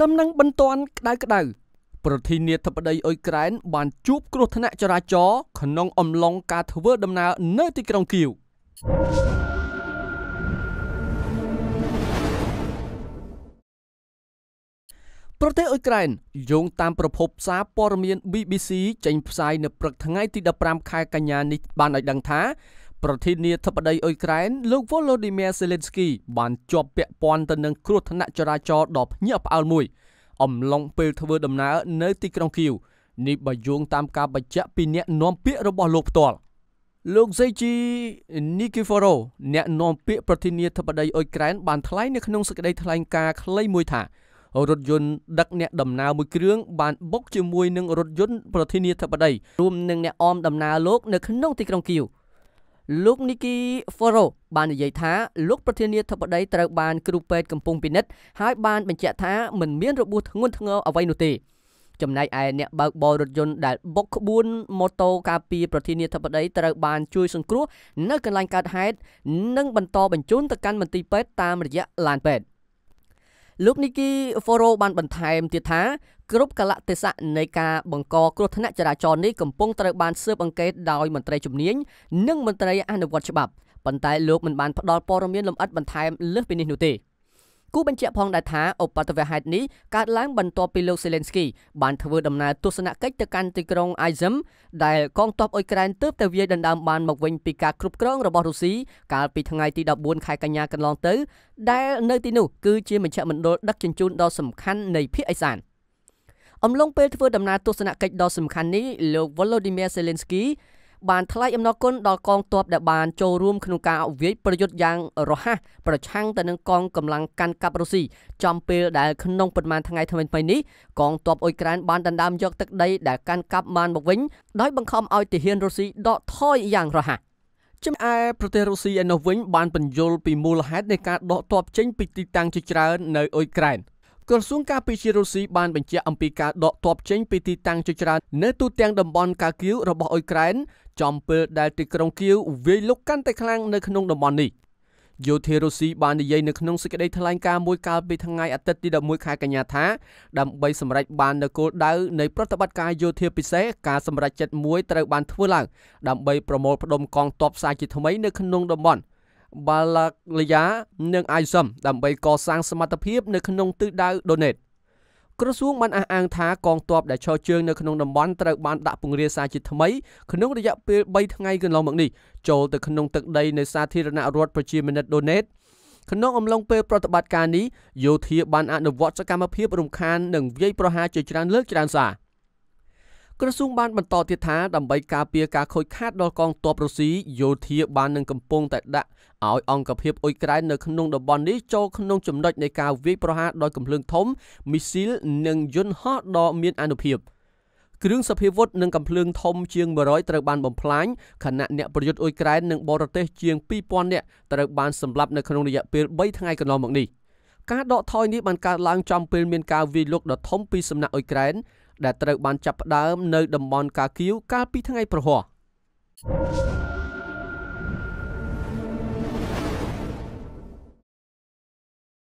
ដំណឹងបន្ទាន់ក្តៅក្តៅប្រធានាធិបតីអ៊ុយក្រែន បានជួបគ្រោះថ្នាក់ចរាចរណ៍ក្នុងអំឡុងការធ្វើដំណើរនៅទីក្រុងគៀវប្រទេសអ៊ុយក្រែនយោងតាមប្រភពសារព័ត៌មាន BBC ចេញផ្សាយនៅព្រឹកថ្ងៃទី15ខែកញ្ញានេះបានឲ្យដឹងថាប្រធានាធិបតីអ៊ុយក្រែនលោក Volodymyr Zelensky បានជាប់ពាក់ព័ន្ធទៅនឹងគ្រោះថ្នាក់ចរាចរណ៍ដ៏ភ្ញាក់ផ្អើលមួយ អំឡុងពេលធ្វើដំណើរនៅទីក្រុងគៀវនេះបើយោងតាមការបញ្ជាក់ពីអ្នកនាំពាក្យរបស់លោកផ្ទាល់លោក Zeji Nikiforo អ្នកនាំពាក្យប្រធានាធិបតីអ៊ុយក្រែនបានថ្លែងនៅក្នុងសេចក្តីថ្លែងការណ៍ខ្លីមួយថារថយន្តដឹកអ្នកដំណើរមួយគ្រឿងបានបុកជាមួយនឹងរថយន្តប្រធានាធិបតីរួមនឹងអ្នកអមដំណើរលោកនៅក្នុងទីក្រុងគៀវ។លោក Niki Foro បាននិយាយថាលោកប្រធានាធិបតីត្រូវបាន គ្រូពេទ្យកំពុងពិនិត្យហើយបានបញ្ជាក់ថាមិនមានរបួសធ្ងន់ធ្ងរអ្វីនោះទេ ចំណែកឯអ្នកបើកបររថយន្តដែលបុកក្បួនម៉ូតូការពីប្រធានាធិបតីត្រូវបាន ជួយសង្គ្រោះនៅកន្លែងកើតហេតុនិងបន្តបញ្ជូនទៅកាន់មន្ទីរពេទ្យតាមរយៈឡានពេទ្យលោកនីគីហ្វូរ៉ូបានបន្ថែមទៀតថាគ្រប់កលៈទេសៈនៃការបង្កគ្រោះថ្នាក់ចរាចរណ៍នេះកំពុងត្រូវបានស៊ើបអង្កេតដោយមន្ត្រីជំនាញនិងមន្ត្រីអនុវត្តច្បាប់ប៉ុន្តែលោកមិនបានផ្ដល់ព័ត៌មានលម្អិតបន្ថែមលើសពីនេះនោះទេ។គូបញ្ជាក់ផងដែរថាឧបទ្ទវហេតុនេះកើតឡើងបន្ទាប់ពីលោកសេលេនស្គីបានធ្វើដំណើរទស្សនកិច្ចទៅកាន់ទីក្រុងអៃសឹមដែលកងទ័ពអ៊ុយក្រែនទើបតែវាយដណ្ដើមបានមកវិញពីការគ្រប់គ្រងរបស់រុស្ស៊ីកាលពីថ្ងៃទី14ខែកញ្ញាកន្លងទៅដែលនៅទីនោះគឺជាមជ្ឈមណ្ឌលដឹកជញ្ជូនដ៏សំខាន់នៃភាគឦសានអំឡុងពេលធ្វើដំណើរទស្សនកិច្ចដ៏សំខាន់នេះលោក Volodymyr Zelensky បានថ្លែងអំណរគុណដល់កងទ័ពដែលបានចូលរួមក្នុងការវាយប្រយុទ្ធយ៉ាងរហ័សប្រឆាំងទៅនឹងកងកម្លាំងកាន់កាប់រុស្ស៊ីចំពេលដែលក្នុងប៉ុន្មានថ្ងៃថ្មីៗនេះកងទ័ពអ៊ុយក្រែនបានដណ្ដើមយក ទឹកដីដែលកាន់កាប់បានមកវិញដោយបង្ខំឲ្យទាហានរុស្ស៊ីដកថយយ៉ាងរហ័សចំឯប្រទេសរុស្ស៊ីឯនោះវិញបានបញ្យល់ពីមូលហេតុនៃការដកទ័ពចេញពីទីតាំងជាច្រើននៅអ៊ុយក្រែនក្រសួងការពារជាតិរុស្ស៊ីបានបញ្ជាក់អំពីការដកទ័ពចេញពីទីតាំងជាច្រើននៅទូទាំងតំបន់កាគីវរបស់អ៊ុយក្រែនចំពេលដែលទីក្រុងគៀវវាយលុកកាន់តែខ្លាំងនៅក្នុងតំបន់នេះយោធារុស្ស៊ីបាននិយាយនៅក្នុងសេចក្តីថ្លែងការណ៍មួយកាលពីថ្ងៃអាទិត្យទី11ខែកញ្ញាថាដើម្បីសម្រេចបាននូវគោលដៅនៃប្រតិបត្តិការយោធាពិសេសការសម្រេចចិត្តមួយត្រូវបានធ្វើឡើងដើម្បីប្រមូលផ្ដុំកងទ័ពសាជាថ្មីនៅក្នុងតំបន់បាឡាក់លីយ៉ានិងអៃសឹមដើម្បីកសាងសមត្ថភាពនៅក្នុងទិសដៅដូណេត។ក្រសួងបានអះអាងថាកងទ័ពដែលឈរជើងនៅក្នុងតំបន់ត្រូវបានដាក់ពង្រាសាជាថ្មីក្នុងរយៈពេល3ថ្ងៃកន្លងមកនេះចូលទៅក្នុងទឹកដីនៃសាធារណរដ្ឋប្រជាមានិតដូណេតក្នុងអំឡុងពេលប្រតិបត្តិការនេះយោធាបានអនុវត្តសកម្មភាពរំខាននិងវាយប្រហារជាច្រើនលើកច្រើនសារក្រសួងបានបន្តទៀតថាដើម្បីការពារការខូចខាតដល់កងទ័ពរុស្ស៊ីយោធាបាននឹងកំពុងតែដាក់ឲ្យអង្គភាពអ៊ុយក្រែននៅក្នុងតំបន់នេះចូលក្នុងចំណុចនៃការវាយប្រហារដោយកម្លាំងធំមីស៊ីលនិងយន្តហោះដ៏មានអនុភាពគ្រឿងសភាវុធនិងកំភ្លើងធំជាង100ត្រូវបានបំផ្លាញខណៈអ្នកប្រយុទ្ធអ៊ុយក្រែននិងបរទេសជាង2000នាក់ត្រូវបានសម្លាប់នៅក្នុងរយៈពេល3ថ្ងៃកន្លងមកនេះការដកថយនេះបានកើតឡើងចំពេលមានការវាយលុកដ៏ធំពីសំណាក់អ៊ុយក្រែនដែលត្រូវ បានចាប់ផ្ដើមនៅតំបន់កាគៀវកាលពី ថ្ងៃព្រហស្បតិ៍